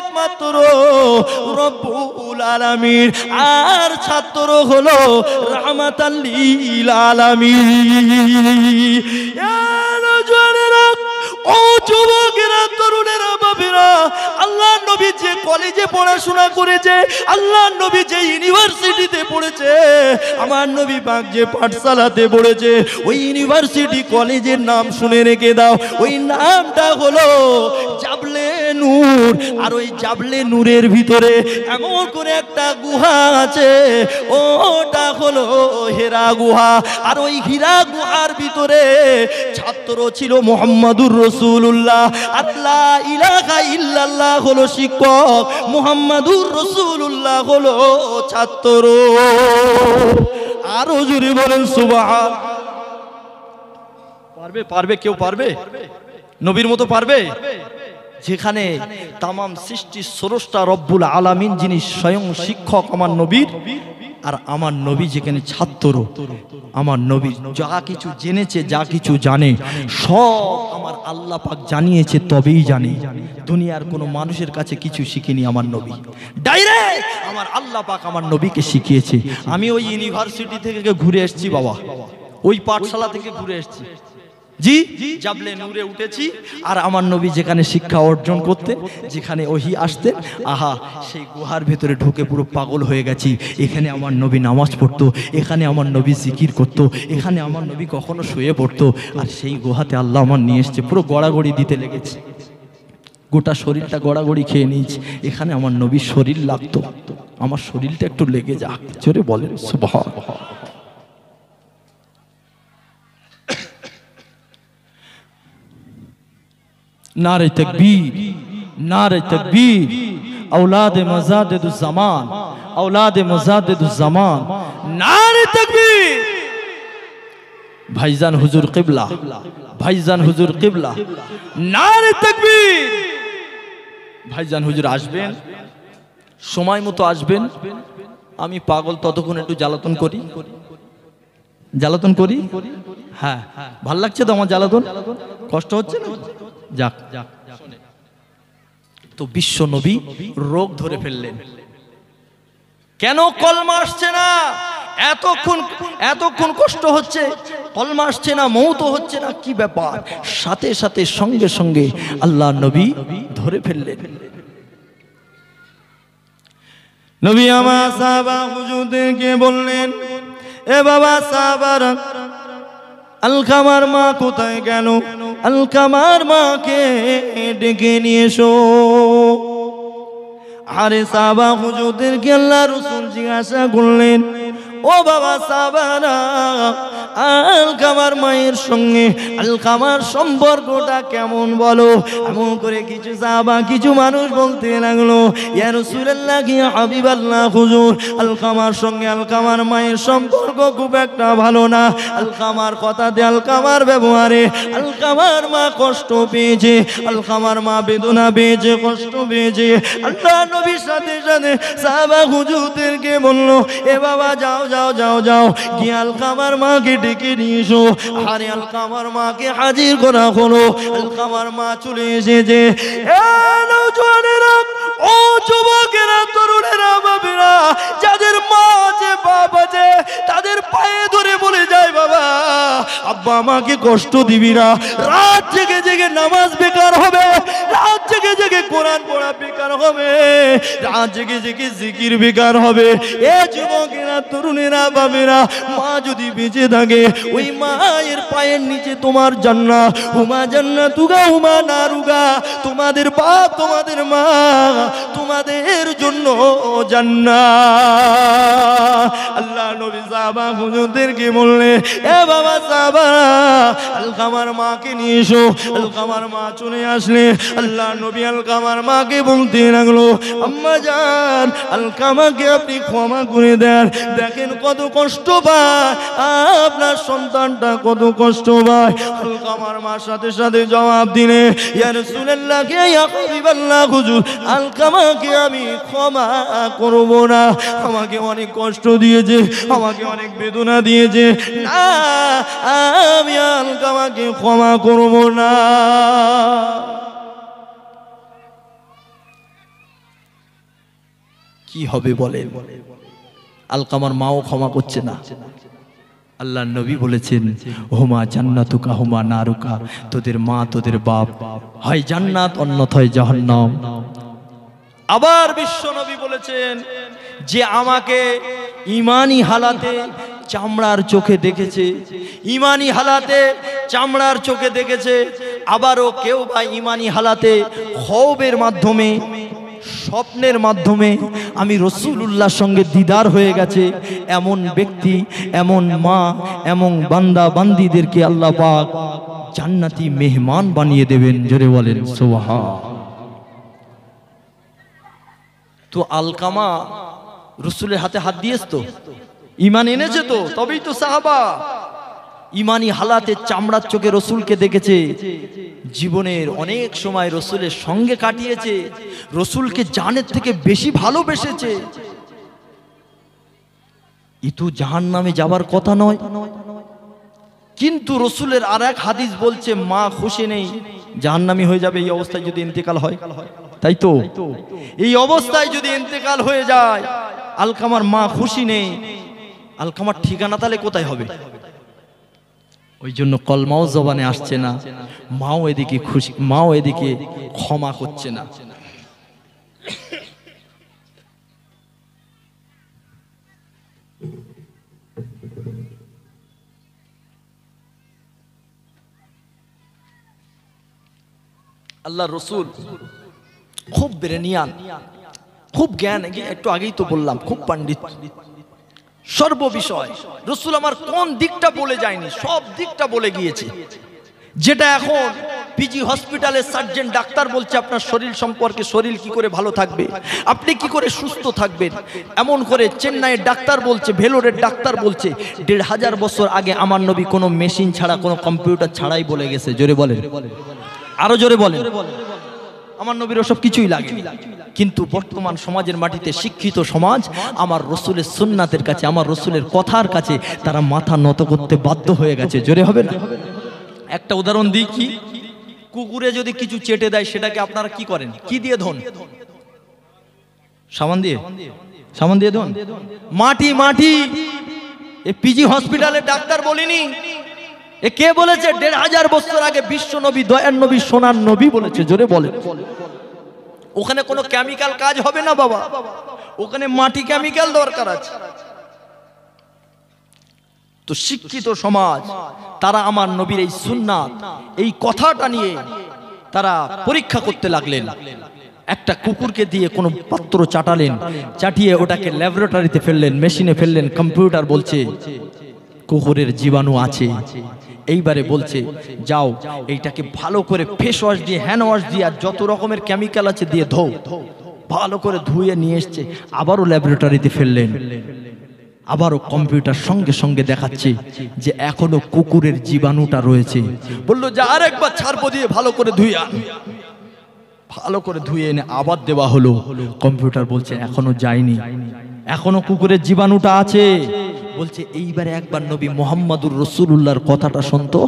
একমাত্র রব্বুল আলমীর আর ছাত্র হলো রাহমাতাল্লিল কলেজে পড়াশোনা করেছে যে ইউনিভার্সিটিতে পড়েছে পাঠশালাতে পড়েছে ওই ইউনিভার্সিটি কলেজের নাম শুনে রেখে দাও ওই নামটা হলো জাবলে নূর আর ওই জাবলে নূরের ভিতরে এমন করে একটা গুহা আছে ওটা হলো হেরা গুহা আর ওই হীরা গুহার ভিতরে ছাত্র ছিল মোহাম্মদুর রসুল্লাহ আল্লাহ ইলাকা ইল্লাল্লাহ হলো শিক্ষক মোহাম্মদুর রসুল্লাহ হলো ছাত্র আরো জুড়ে বলেন সুবাহ পারবে পারবে কেউ পারবে নবীর মতো পারবে যেখানে তামাম সৃষ্টি স্রষ্টা রব্বুল আলামিন যিনি স্বয়ং শিক্ষক আমার নবীর আর আমার নবী যেখানে ছাত্র আমার নবী যা কিছু জেনেছে যা কিছু জানে সব আমার আল্লাহ পাক জানিয়েছে তবেই জানি দুনিয়ার কোনো মানুষের কাছে কিছু শিখিনি আমার নবী ডাইরেক্ট আমার আল্লাহ পাক আমার নবীকে শিখিয়েছে আমি ওই ইউনিভার্সিটি থেকে ঘুরে এসছি বাবা ওই পাঠশালা থেকে ঘুরে এসছি জি জাবলে নূরে উঠেছি আর আমার নবী যেখানে শিক্ষা অর্জন করতে যেখানে ওহি আসতেন আহা সেই গুহার ভেতরে ঢুকে পুরো পাগল হয়ে গেছি এখানে আমার নবী নামাজ পড়তো এখানে আমার নবী জিকির করতো এখানে আমার নবী কখনো শুয়ে পড়তো আর সেই গুহাতে আল্লাহ আমার নিয়ে এসছে পুরো গড়াগড়ি দিতে লেগেছে গোটা শরীরটা গড়াগড়ি খেয়ে নিয়েছি এখানে আমার নবীর শরীর লাগতো আমার শরীরটা একটু লেগে যাক জোরে বলেন সুবহ নারে তকবীর নারে তকবীর اولاد مزادد الزمان اولاد مزادد الزمان নারে তকবীর ভাইজান হুজুর কিবলা ভাইজান হুজুর কিবলা নারে তকবীর ভাইজান হুজুর আসবেন সময় মতো আসবেন আমি পাগল ততক্ষণ একটু জ্বালাতন করি জ্বালাতন করি হ্যাঁ ভাল লাগছে তো আমার জ্বালাতন কষ্ট হচ্ছে না যাক যাক তো বিশ্ব নবী রোগ ধরে ফেললেন কেন কলমা আসছে না এতক্ষণ এতক্ষণ কষ্ট হচ্ছে কলমা আসছে না মৌত হচ্ছে না কি ব্যাপার সাথে সাথে সঙ্গে সঙ্গে আল্লাহ নবী ধরে ফেললেন নবী আমার সাহাবা হুজুরদেরকে বললেন এ বাবা সাহাবার আলকামার মা কোথায় গেল আলকামার মাকে ডেকে নিয়ে এসো আরে সাবা হুজুদের গেল্লা রসুন জিজ্ঞাসা করলেন ও বাবা সাবানা আলকামার মায়ের সঙ্গে আলকামার সম্পর্কটা কেমন বলো এমন করে কিছু সাবা কিছু মানুষ বলতে লাগলো ইয়ার সুরেল্লা কি হাবিবাল্লাহ হুজুর আলকামার সঙ্গে আলকামার মায়ের সম্পর্ক খুব একটা ভালো না আলকামার কথাতে আলকামার ব্যবহারে আলকামার মা কষ্ট পেয়েছে আলকামার মা বেদনা পেয়েছে কষ্ট পেয়েছে আল্লাহ নবীর সাথে সাথে সাবা হুজুরদেরকে বললো এ বাবা যাও যাও যাও যাও গিয়ে আলকামার মাকে ডেকে নিয়ে এসো আরে আলকামার মাকে হাজির করা হলো আলকামার মা চলে এসেছে ও যুবকেরা তরুণেরা বাবেরা যাদের মা আছে বাপ আছে তাদের পায়ে ধরে বলে যায় বাবা আব্বা আমাকে কষ্ট দিবি না রাত জেগে জেগে নামাজ বেকার হবে রাত জেগে জেগে কোরআন পড়া বেকার হবে রাত জেগে জেগে জিকির বেকার হবে এ যুবকেরা তরুণ বোনেরা বাবেরা মা যদি বেঁচে থাকে ওই মায়ের পায়ের নিচে তোমার জান্না উমা জান্না তুগা উমা নারুগা তোমাদের বাপ তোমাদের মা তোমাদের জন্য জান্না আল্লাহ নবী সাহাবা হুজুরদেরকে বললে এ বাবা সাহাবা আলকামার মাকে নিয়ে এসো আলকামার মা চলে আসলে আল্লাহ নবী আলকামার মাকে বলতে লাগলো আম্মা যান আলকামাকে আপনি ক্ষমা করে দেন দেখেন দেখেন কত কষ্ট পায় আপনার সন্তানটা কত কষ্ট পায় আমার মার সাথে সাথে জবাব দিলে ইয়ার সুনেল্লাকে ইয়াকিবাল্লাহ হুজুর আলকামাকে আমি ক্ষমা করবো না আমাকে অনেক কষ্ট দিয়েছে আমাকে অনেক বেদনা দিয়েছে না আমি আলকামাকে ক্ষমা করবো না কি হবে বলে বলে আলকামার মাও ক্ষমা করছে না আল্লাহ নবী বলেছেন হোমা জান্নাতুকা হোমা নারুকা তোদের মা তোদের বাপ হয় জান্নাত অন্যথয় জাহান্নাম আবার বিশ্ব নবী বলেছেন যে আমাকে ইমানি হালাতে চামড়ার চোখে দেখেছে ইমানি হালাতে চামড়ার চোখে দেখেছে আবারও কেউ বা ইমানি হালাতে খবের মাধ্যমে স্বপ্নের মাধ্যমে আমি রসুল্লাহর সঙ্গে দিদার হয়ে গেছে এমন ব্যক্তি এমন মা এমন বান্দা বান্দিদেরকে আল্লাহ পাক জান্নাতি মেহমান বানিয়ে দেবেন জোরে বলেন সোহা তো আলকামা রসুলের হাতে হাত দিয়েছ তো ইমান এনেছে তো তবেই তো সাহাবা ইমানি হালাতে চামড়ার চোখে রসুলকে দেখেছে জীবনের অনেক সময় রসুলের সঙ্গে কাটিয়েছে রসুলকে জানের থেকে বেশি ভালোবেসেছে ইতু জাহান নামে যাবার কথা নয় কিন্তু রসুলের আর এক হাদিস বলছে মা খুশি নেই জাহান্নামি হয়ে যাবে এই অবস্থায় যদি ইন্তেকাল হয় তাই তো এই অবস্থায় যদি ইন্তেকাল হয়ে যায় আলকামার মা খুশি নেই আলকামার ঠিকানা তাহলে কোথায় হবে ওই জন্য কলমাও জবানে আসছে না মাও এদিকে খুশি মাও এদিকে ক্ষমা করছে না আল্লাহ রসুল খুব ব্রেনিয়ান খুব জ্ঞান একটু আগেই তো বললাম খুব পান্ডিত সর্ববিষয় রসুল আমার কোন দিকটা বলে যায়নি সব দিকটা বলে গিয়েছে যেটা এখন পিজি হসপিটালের সার্জেন ডাক্তার বলছে আপনার শরীর সম্পর্কে শরীর কি করে ভালো থাকবে আপনি কি করে সুস্থ থাকবেন এমন করে চেন্নাইয়ের ডাক্তার বলছে ভেলোরের ডাক্তার বলছে দেড় হাজার বছর আগে আমার নবী কোনো মেশিন ছাড়া কোনো কম্পিউটার ছাড়াই বলে গেছে জোরে বলে আরো জোরে বলে আমার নবীর ওসব কিছুই লাগে কিন্তু বর্তমান সমাজের মাটিতে শিক্ষিত সমাজ আমার রসুলের সুন্নাতের কাছে আমার রসুলের কথার কাছে তারা মাথা নত করতে বাধ্য হয়ে গেছে জোরে হবে না একটা উদাহরণ দিই কি কুকুরে যদি কিছু চেটে দেয় সেটাকে আপনারা কি করেন কি দিয়ে ধন সামান দিয়ে সামান দিয়ে ধন মাটি মাটি এ পিজি হসপিটালের ডাক্তার বলিনি এ কে বলেছে দেড় হাজার বছর আগে বিশ্ব নবী দয়ার নবী সোনার নবী বলেছে জোরে বলে ওখানে কোনো কেমিক্যাল কাজ হবে না বাবা ওখানে মাটি কেমিক্যাল দরকার আছে তো শিক্ষিত সমাজ তারা আমার নবীর এই সুন্নাত এই কথাটা নিয়ে তারা পরীক্ষা করতে লাগলেন একটা কুকুরকে দিয়ে কোনো পাত্র চাটালেন চাটিয়ে ওটাকে ল্যাবরেটরিতে ফেললেন মেশিনে ফেললেন কম্পিউটার বলছে কুকুরের জীবাণু আছে এইবারে বলছে যাও এইটাকে ভালো করে ফেস ওয়াশ দিয়ে হ্যান্ড ওয়াশ দিয়ে আর যত রকমের কেমিক্যাল আছে দিয়ে ধো ভালো করে ধুয়ে নিয়ে এসছে আবারও ল্যাবরেটরিতে ফেললেন আবারও কম্পিউটার সঙ্গে সঙ্গে দেখাচ্ছে যে এখনো কুকুরের জীবাণুটা রয়েছে বললো যে আর একবার ছাড়বো দিয়ে ভালো করে ধুয়ে আন ভালো করে ধুয়ে এনে আবার দেওয়া হলো কম্পিউটার বলছে এখনো যায়নি এখনো কুকুরের জীবাণুটা আছে বলছে এইবারে একবার নবী মোহাম্মদুর রসুল্লাহর কথাটা শুনতো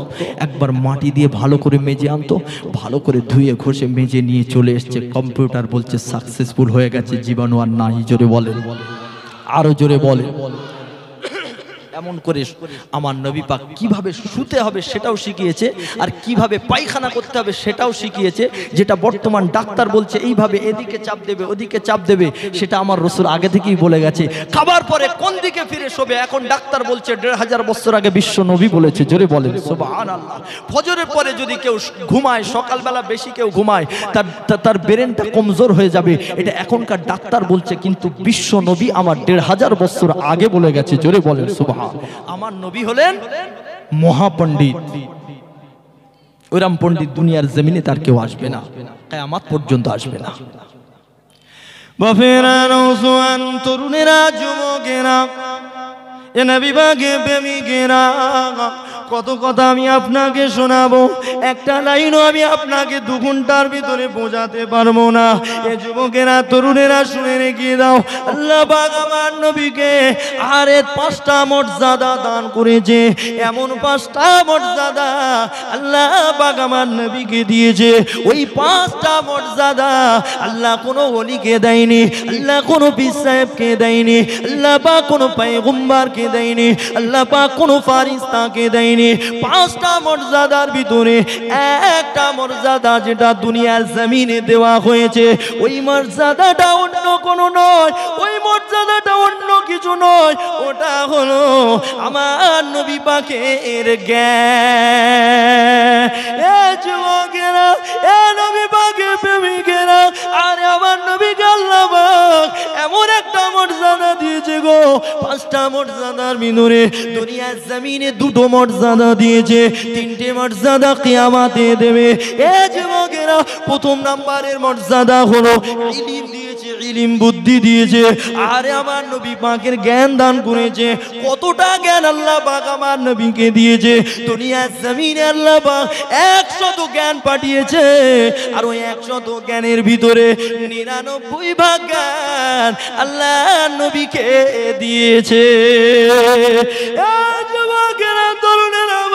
একবার মাটি দিয়ে ভালো করে মেজে আনতো ভালো করে ধুয়ে ঘষে মেজে নিয়ে চলে এসছে কম্পিউটার বলছে সাকসেসফুল হয়ে গেছে জীবাণু আর নাই জোরে বলেন আরও জোরে বলে এমন করে আমার নবী পাক কিভাবে শুতে হবে সেটাও শিখিয়েছে আর কিভাবে পায়খানা করতে হবে সেটাও শিখিয়েছে যেটা বর্তমান ডাক্তার বলছে এইভাবে এদিকে চাপ দেবে ওদিকে চাপ দেবে সেটা আমার রসুর আগে থেকেই বলে গেছে খাবার পরে কোন দিকে ফিরে শোবে এখন ডাক্তার বলছে দেড় হাজার বছর আগে বিশ্ব নবী বলেছে জোরে বলেন ফজরের পরে যদি কেউ ঘুমায় সকালবেলা বেশি কেউ ঘুমায় তার তার ব্রেনটা কমজোর হয়ে যাবে এটা এখনকার ডাক্তার বলছে কিন্তু বিশ্ব নবী আমার দেড় হাজার বছর আগে বলে গেছে জোরে বলেন সুবাহ আমার নবী হলেন মহাপণ্ডিত ওরাম পণ্ডিত দুনিয়ার জমিনে তার কেউ আসবে না আমার পর্যন্ত আসবে না তরুণেরা যুবকেরা এনে বিভাগে প্রেমিকেরা কত কথা আমি আপনাকে শোনাবো একটা লাইনও আমি আপনাকে দু ঘন্টার ভিতরে বোঝাতে পারবো না এ যুবকেরা তরুণেরা শুনে রেখে দাও আল্লাহ বাগ আমার নবীকে আরে পাঁচটা মর্যাদা দান করেছে এমন পাঁচটা মর্যাদা আল্লাহ বাগ নবীকে দিয়েছে ওই পাঁচটা মর্যাদা আল্লাহ কোনো অলিকে দেয়নি আল্লাহ কোনো পীর সাহেবকে দেয়নি আল্লাহ বা কোনো গুম্বারকে দেয়নি আল্লাহ বা কোনো ফারিস্তাকে দেয়নি ভিতরে পাঁচটা মর্যাদার ভিতরে একটা মর্যাদা যেটা দুনিয়ার জমিনে দেওয়া হয়েছে ওই মর্যাদাটা অন্য কোনো নয় ওই মর্যাদাটা অন্য কিছু নয় ওটা হলো আমার নবী পাখের জ্ঞান দশটা মর্যাদার ভিতরে দুনিয়ার জমিনে দুটো মর্যাদা দিয়েছে তিনটে মর্যাদা কেয়ামাতে দেবে এ যুবকেরা প্রথম নাম্বারের মর্যাদা হলো ইলিম ইলিম বুদ্ধি দিয়েছে আরে আমার নবী পাকের জ্ঞান দান করেছে কতটা জ্ঞান আল্লাহ পাক আমার নবীকে দিয়েছে দুনিয়ার জমিনে আল্লাহ পাক একশত জ্ঞান পাঠিয়েছে আর ওই একশত জ্ঞানের ভিতরে নিরানব্বই ভাগ জ্ঞান আল্লাহ নবীকে দিয়েছে তরুণেরা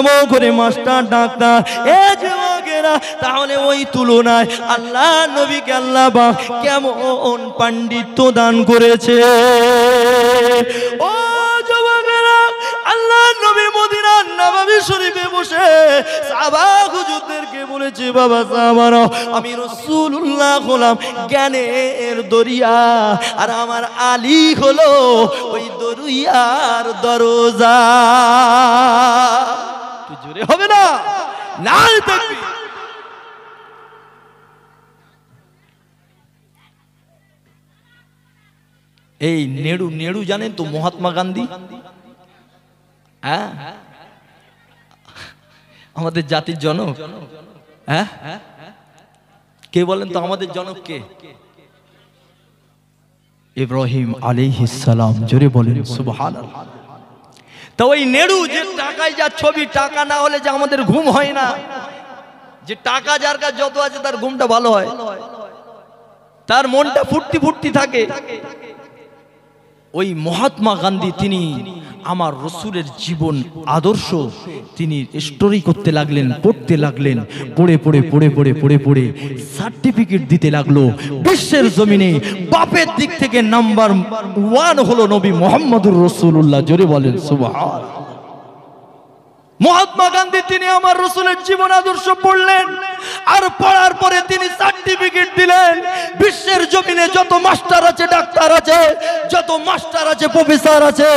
যাবো ঘরে মাস্টার ডাক্তার এ যুবকেরা তাহলে ওই তুলনায় আল্লাহ নবীকে আল্লাহ বা কেমন পাণ্ডিত্য দান করেছে ও আল্লাহ বলেছে বাবা আমি দরিয়া আর আমার হলো ওই দরিয়ার দরজা একটু জোরে হবে না লাল তাকবীর এই নেড়ু নেড়ু জানেন তো মহাত্মা গান্ধী হ্যাঁ? আমাদের জাতির জনক হ্যাঁ? কে বলেন তো আমাদের জনক কে ইব্রাহিম আলী ইসালাম জোরে বলেন সুবহানাল্লাহ তো ওই নেড়ু যে টাকায় যা ছবি টাকা না হলে যে আমাদের ঘুম হয় না যে টাকা যার কাছে যত আছে তার ঘুমটা ভালো হয় তার মনটা ফুটতি ফুটতি থাকে ওই মহাত্মা গান্ধী তিনি আমার রসুলের জীবন আদর্শ তিনি স্টোরি করতে লাগলেন পড়তে লাগলেন পড়ে পড়ে পড়ে পড়ে পড়ে পড়ে সার্টিফিকেট দিতে লাগলো বিশ্বের জমিনে বাপের দিক থেকে নাম্বার ওয়ান হলো নবী মোহাম্মদুর রসুল্লাহ জোরে বলেন সুবাহ মহাত্মা গান্ধী তিনি আমার রসুলের জীবন আদর্শ পড়লেন আর পড়ার পরে তিনি সার্টিফিকেট দিলেন বিশ্বের জমিনে যত মাস্টার আছে ডাক্তার আছে যত মাস্টার আছে প্রফেসর আছে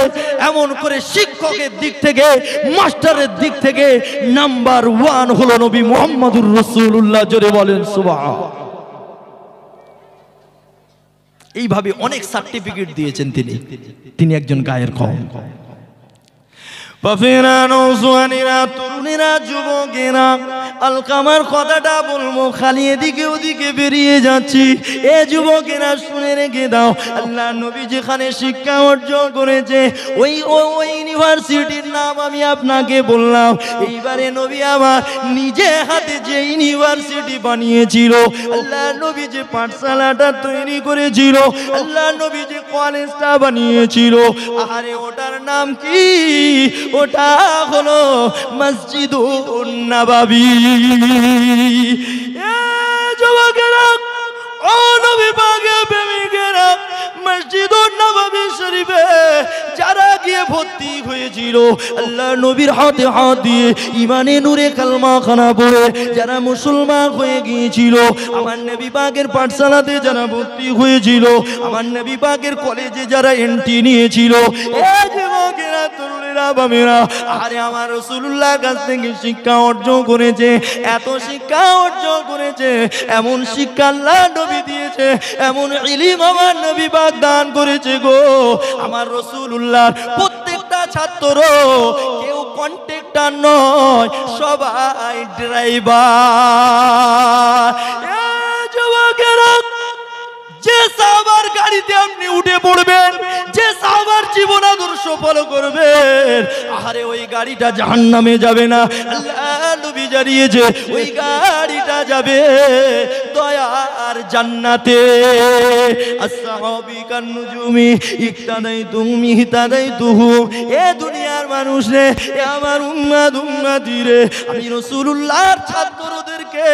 এমন করে শিক্ষকের দিক থেকে মাস্টারের দিক থেকে নাম্বার ওয়ান হল নবী মোহাম্মদুর রসুল্লাহ জোরে বলেন সুবাহ এইভাবে অনেক সার্টিফিকেট দিয়েছেন তিনি তিনি একজন গায়ের কম বাফেরা নৌজোয়ানেরা তরুণীরা যুবকেরা আলকামার কথাটা বলবো খালি এদিকে ওদিকে বেরিয়ে যাচ্ছি এ যুবকেরা শুনে রেখে দাও আল্লাহ নবী যেখানে শিক্ষা অর্জন করেছে ওই ওই ইউনিভার্সিটির নাম আমি আপনাকে বললাম এইবারে নবী আমার নিজে হাতে যে ইউনিভার্সিটি বানিয়েছিল আল্লাহ নবী যে পাঠশালাটা তৈরি করেছিল আল্লাহ নবী যে কলেজটা বানিয়েছিল আরে ওটার নাম কি ওটা হলো মসজিদ নাবাবি যুবকেরা যারা গিয়ে ভর্তি হয়েছিল নূরে যারা মুসলমান হয়ে গিয়েছিল আমার নবী বাগের পাঠশালাতে যারা ভর্তি হয়েছিল আমার নবী বাগের কলেজে যারা এন্ট্রি নিয়েছিল আরে আমার থেকে শিক্ষা অর্জন করেছে এত শিক্ষা অর্জন করেছে এমন শিক্ষা আল্লাহ নবী দিয়েছে এমন ইলিম আমার নবী বাগদান করেছে গো আমার রসুল উল্লাহ প্রত্যেকটা ছাত্র কেউ কন্ট্রাক্টর নয় সবাই ড্রাইভার যুবকেরা যে সব গাড়িতে আপনি উঠে পড়বেন যে সাহাবার জীবন আদর্শ ফলো করবেন আরে ওই গাড়িটা জাহান নামে যাবে না আল্লাহ নবী ওই গাড়িটা যাবে আর জান্নাতে আসসাহাবিকান্নুজুমি ইকতাদাই তুমি হিতাদাই তুহু এ দুনিয়ার মানুষ রে এ আমার উম্মাদ উম্মাদি রে আমি রসুলুল্লাহর ছাত্রদেরকে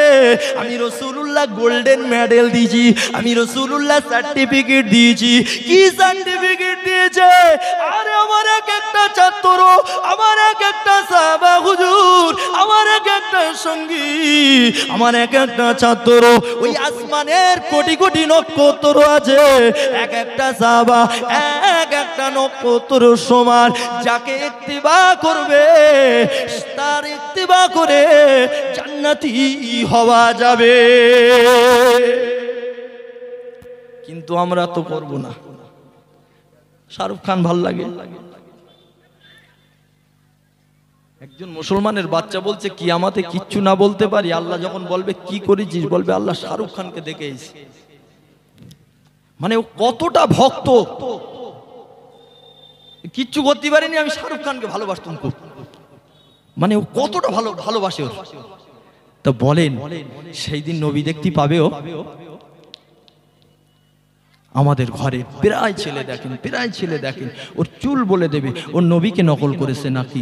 আমি রসুলুল্লাহ গোল্ডেন মেডেল দিয়েছি আমি রসুলুল্লাহ সার্টিফিকেট সার্টিফিকেট দিয়েছি কি সার্টিফিকেট দিয়েছে আরে আমার এক একটা ছাত্র আমার এক একটা সাবা হুজুর আমার এক একটা সঙ্গী আমার এক একটা ছাত্র ওই আসমানের কোটি কোটি নক্ষত্র আছে এক একটা সাবা এক একটা নক্ষত্র সমান যাকে ইত্তিবা করবে তার ইত্তিবা করে জান্নাতি হওয়া যাবে কিন্তু আমরা তো করব না শাহরুখ খান ভাল লাগে একজন মুসলমানের বাচ্চা বলছে কি আমাতে কিচ্ছু না বলতে পারি আল্লাহ যখন বলবে কি করেছিস বলবে আল্লাহ শাহরুখ খানকে দেখেছিস মানে ও কতটা ভক্ত কিচ্ছু করতে পারিনি আমি শাহরুখ খানকে ভালোবাসতাম খুব মানে ও কতটা ভালো ভালোবাসে ওর তা বলেন সেই দিন নবী দেখতে পাবে ও আমাদের ঘরে প্রায় ছেলে দেখেন প্রায় ছেলে দেখেন ওর চুল বলে দেবে ওর নবীকে নকল করেছে নাকি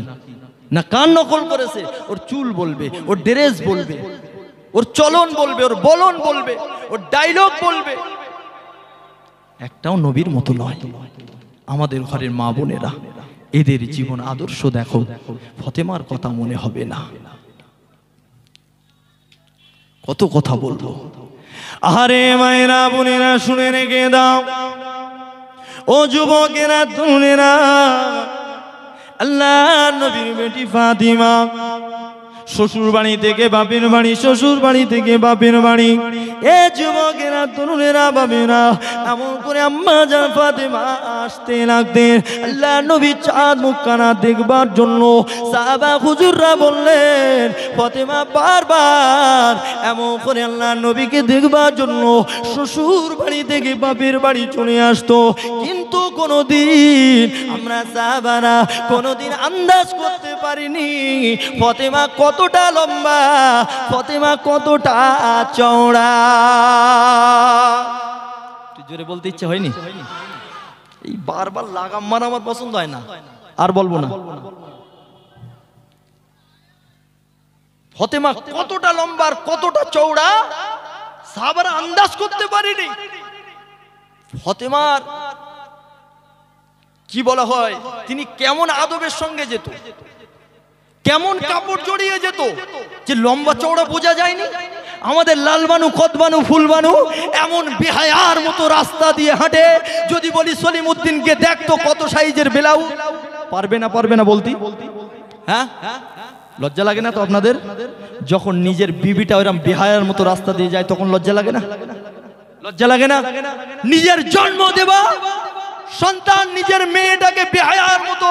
না কান নকল করেছে ওর চুল বলবে ওর ড্রেস বলবে ওর চলন বলবে ওর বলন বলবে ওর ডায়লগ বলবে একটাও নবীর মতো নয় আমাদের ঘরের মা বোনেরা এদের জীবন আদর্শ দেখো ফতেমার কথা মনে হবে না কত কথা বলবো আরে মায়েরা বোনেরা শুনে রেখে দাও ও যুবকেরা তুলেরা আল্লাহ নবীর বেটি ফাতিমা শ্বশুর বাড়ি থেকে বাপের বাড়ি শ্বশুর বাড়ি থেকে বাপের বাড়ি এ যুবকেরা তরুণেরা বাবেরা এমন করে আম্মা যান ফাতেমা আসতে লাগতেন আল্লাহ নবী চাঁদ মুখানা দেখবার জন্য সাহাবা হুজুররা বললেন ফতেমা বারবার এমন করে আল্লাহ নবীকে দেখবার জন্য শ্বশুর বাড়ি থেকে বাপের বাড়ি চলে আসতো কিন্তু কোনোদিন আমরা সাহাবারা কোনোদিন আন্দাজ করতে পারিনি ফতেমা কত কতটা লম্বা ফতেমা কতটা চওড়া জোরে বলতে ইচ্ছে হয়নি এই বারবার লাগাম মারা আমার পছন্দ হয় না আর বলবো না ফতেমা কতটা লম্বা আর কতটা চৌড়া সাবার আন্দাজ করতে পারিনি ফতেমার কি বলা হয় তিনি কেমন আদবের সঙ্গে যেত কেমন কাপড় জড়িয়ে যেত যে লম্বা চওড়া বোঝা যায়নি আমাদের লালবানু কদবানু ফুলবানু এমন বেহায়ার মতো রাস্তা দিয়ে হাঁটে যদি বলি সলিমুদ্দিনকে দেখতো কত সাইজের বেলাউ পারবে না পারবে না বলতি হ্যাঁ লজ্জা লাগে না তো আপনাদের যখন নিজের বিবিটা ওইরকম বেহায়ার মতো রাস্তা দিয়ে যায় তখন লজ্জা লাগে না লজ্জা লাগে না নিজের জন্ম দেবা সন্তান নিজের মেয়েটাকে বেহায়ার মতো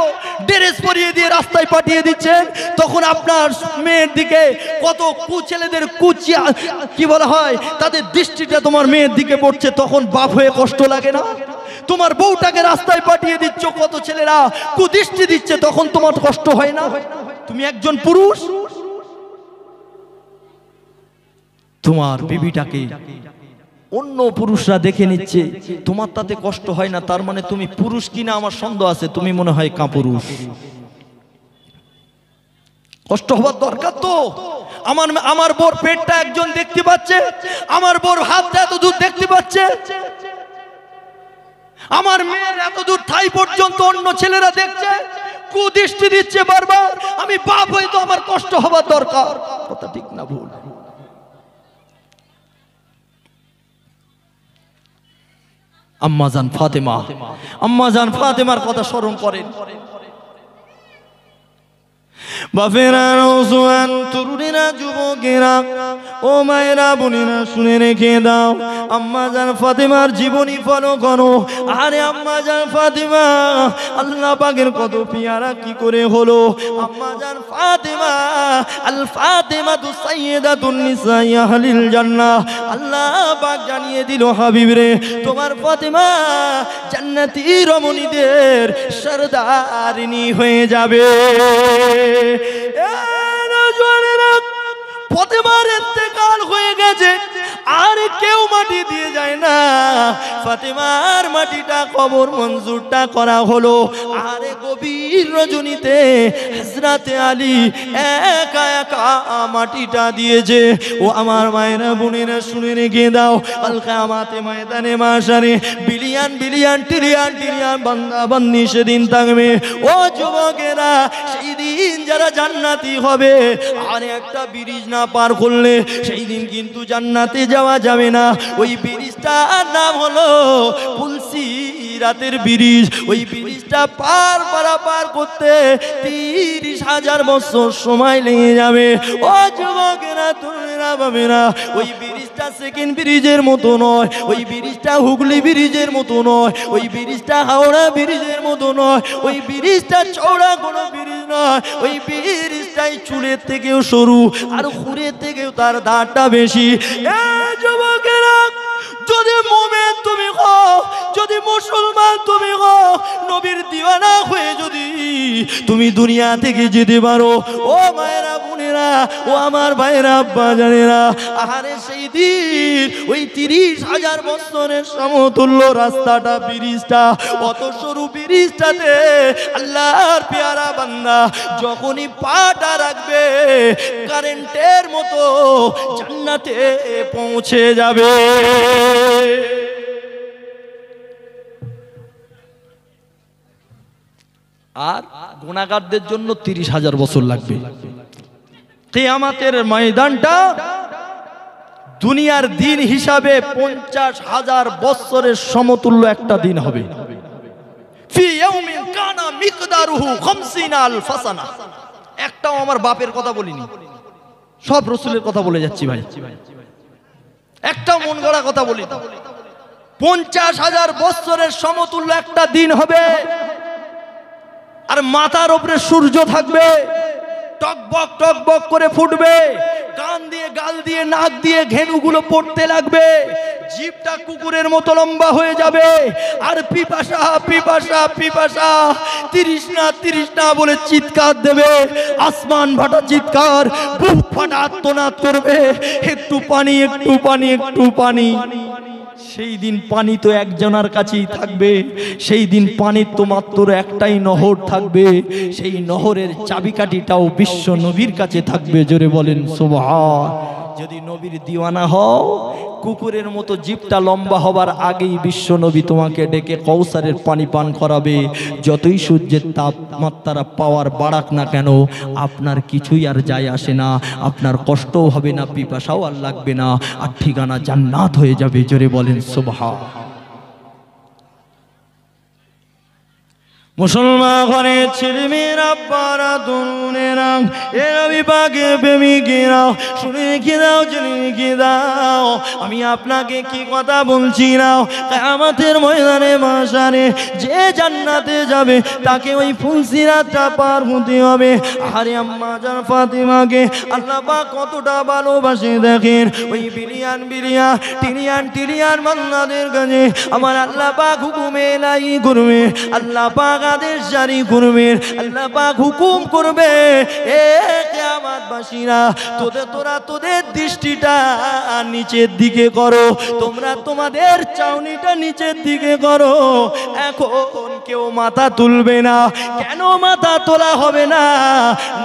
ড্রেস পরিয়ে দিয়ে রাস্তায় পাঠিয়ে দিচ্ছেন তখন আপনার মেয়ের দিকে কত কু ছেলেদের কুচিয়া কি বলা হয় তাদের দৃষ্টিটা তোমার মেয়ের দিকে পড়ছে তখন বাপ হয়ে কষ্ট লাগে না তোমার বউটাকে রাস্তায় পাঠিয়ে দিচ্ছ কত ছেলেরা কুদৃষ্টি দিচ্ছে তখন তোমার কষ্ট হয় না তুমি একজন পুরুষ তোমার বিবিটাকে অন্য পুরুষরা দেখে নিচ্ছে তোমার তাতে কষ্ট হয় না তার মানে তুমি পুরুষ কিনা আমার সন্দেহ আছে তুমি মনে হয় কাপুরুষ কষ্ট হওয়ার দরকার তো আমার আমার বোর পেটটা একজন দেখতে পাচ্ছে আমার বোর হাতটা এত দূর দেখতে পাচ্ছে আমার মেয়ের এত দূর থাই পর্যন্ত অন্য ছেলেরা দেখছে কুদৃষ্টি দিচ্ছে বারবার আমি বাপ হয়ে তো আমার কষ্ট হওয়ার দরকার কথা ঠিক না ভুল আম্মাজান ফাতেমা আম্মাজান ফাতেমার কথা স্মরণ করেন বাফেরা নৌজোয়ান তরুণীরা যুবকেরা ও মায়েরা বোনেরা শুনে রেখে দাও আম্মা জান ফাতেমার জীবনী ফলো করো আরে আম্মা জান ফাতেমা আল্লাহ পাকের কত পিয়ারা কি করে হলো আম্মা জান ফাতেমা আল ফাতেমা তু সাইয়েদাতুন নিসা আহলিল জান্নাহ আল্লাহ পাক জানিয়ে দিল হাবিব রে তোমার ফাতেমা জান্নাতি রমণীদের সরদারিনী হয়ে যাবে يا نجوى ফতেমার কাল হয়ে গেছে আর কেউ মাটি দিয়ে যায় না ফাতেমার মাটিটা কবর মঞ্জুরটা করা হলো আরে গভীর রজনীতে হাজরাতে আলী একা একা মাটিটা দিয়েছে ও আমার মায়েরা বোনেরা শুনে রেখে দাও হালকা মাতে ময়দানে মাসারে বিলিয়ান বিলিয়ান টিলিয়ান টিলিয়ান বান্দা বান্দি সেদিন থাকবে ও যুবকেরা সেই দিন যারা জান্নাতি হবে আর একটা ব্রিজ না পার করলে সেই দিন কিন্তু জান্নাতে যাওয়া যাবে না ওই ব্রিজটার নাম হলো ফুলসি রাতের ব্রিজ ওই ব্রিজটা পার পারা পার করতে তিরিশ হাজার বছর সময় লেগে যাবে ও যুবকেরা তোরা পাবে না ওই ব্রিজটা সেকেন্ড ব্রিজের মতো নয় ওই ব্রিজটা হুগলি ব্রিজের মতো নয় ওই ব্রিজটা হাওড়া ব্রিজের মতো নয় ওই ব্রিজটা চৌড়া কোনো ব্রিজ নয় ওই ব্রিজ এটাই চুলের থেকেও সরু আর খুঁড়ের থেকেও তার দাঁড়টা বেশি এ যুবকেরা যদি মোমেন তুমি হ যদি মুসলমান তুমি হ নবীর দিওয়ানা হয়ে যদি তুমি দুনিয়া থেকে যেতে পারো ও মায়েরা বোনেরা ও আমার ভাইরা বাজারেরা আহারে সেই দিন ওই তিরিশ হাজার বছরের সমতুল্য রাস্তাটা ব্রিজটা অত সরু ব্রিজটাতে আল্লাহর পেয়ারা বান্দা যখনই পাটা রাখবে কারেন্টের মতো জান্নাতে পৌঁছে যাবে আর গুণাগারদের জন্য তিরিশ হাজার বছর লাগবে কেয়ামাতের ময়দানটা দুনিয়ার দিন হিসাবে পঞ্চাশ হাজার বছরের সমতুল্য একটা দিন হবে একটাও আমার বাপের কথা বলিনি সব রসুলের কথা বলে যাচ্ছি ভাই একটা মন গড়া কথা বলি পঞ্চাশ হাজার বৎসরের সমতুল্য একটা দিন হবে আর মাথার ওপরে সূর্য থাকবে টকবক টকবক করে ফুটবে কান দিয়ে গাল দিয়ে নাক দিয়ে ঘেনুগুলো পড়তে লাগবে জীবটা কুকুরের মতো লম্বা হয়ে যাবে আর পিপাসা পিপাসা পিপাসা তিরিশ না তিরিশ না বলে চিৎকার দেবে আসমান ফাটা চিৎকার বুক ফাটা আত্মনাদ করবে একটু পানি একটু পানি একটু পানি সেই দিন পানি তো একজনার কাছেই থাকবে সেই দিন পানির তো মাত্র একটাই নহর থাকবে সেই নহরের চাবিকাঠিটাও বিশ্ব নবীর কাছে থাকবে জোরে বলেন সোভা যদি নবীর দিওয়ানা হও কুকুরের মতো জীবটা লম্বা হবার আগেই বিশ্ব নবী তোমাকে ডেকে কৌসারের পানি পান করাবে যতই সূর্যের তাপমাত্রা পাওয়ার বাড়াক না কেন আপনার কিছুই আর যায় আসে না আপনার কষ্টও হবে না পিপাসাও আর লাগবে না আর ঠিকানা জান্নাত হয়ে যাবে জোরে বলেন শোভা মুসলমান ঘরে ছেলেমেয়েরা পারা তরুণেরা এ শুনে দাও জেনে রেখে দাও আমি আপনাকে কি কথা বলছি না আমাদের ময়দানে মাসারে যে জান্নাতে যাবে তাকে ওই ফুলসিরাটা পার হতে হবে আরে আম্মা যার ফাতেমাকে আল্লাহ বা কতটা ভালোবাসে দেখেন ওই বিলিয়ান বিলিয়া টিলিয়ান টিলিয়ান মান্নাদের কাছে আমার আল্লাহ পাক হুকুমে লাই করবে আল্লাহ পাক আদেশ জারি করবেন আল্লাহ পাক হুকুম করবে এ কেয়ামতবাসীরা তোদের তোরা তোদের দৃষ্টিটা নিচের দিকে করো তোমরা তোমাদের চাউনিটা নিচের দিকে করো এখন কেউ মাথা তুলবে না কেন মাথা তোলা হবে না